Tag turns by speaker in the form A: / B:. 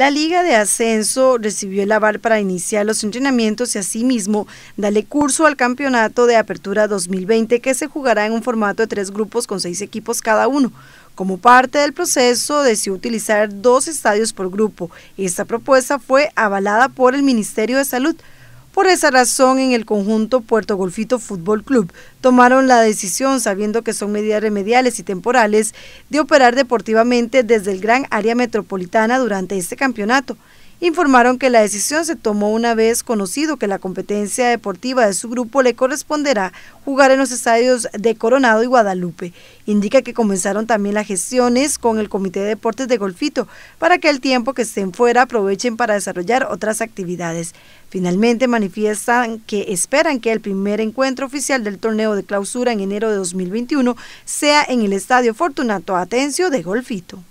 A: La Liga de Ascenso recibió el aval para iniciar los entrenamientos y asimismo darle curso al campeonato de apertura 2020 que se jugará en un formato de tres grupos con seis equipos cada uno. Como parte del proceso, decidió utilizar dos estadios por grupo. Esta propuesta fue avalada por el Ministerio de Salud. Por esa razón, en el conjunto Puerto Golfito Fútbol Club tomaron la decisión, sabiendo que son medidas remediales y temporales, de operar deportivamente desde el gran área metropolitana durante este campeonato informaron que la decisión se tomó una vez conocido que la competencia deportiva de su grupo le corresponderá jugar en los estadios de Coronado y Guadalupe. Indica que comenzaron también las gestiones con el Comité de Deportes de Golfito para que el tiempo que estén fuera aprovechen para desarrollar otras actividades. Finalmente manifiestan que esperan que el primer encuentro oficial del torneo de clausura en enero de 2021 sea en el Estadio Fortunato Atencio de Golfito.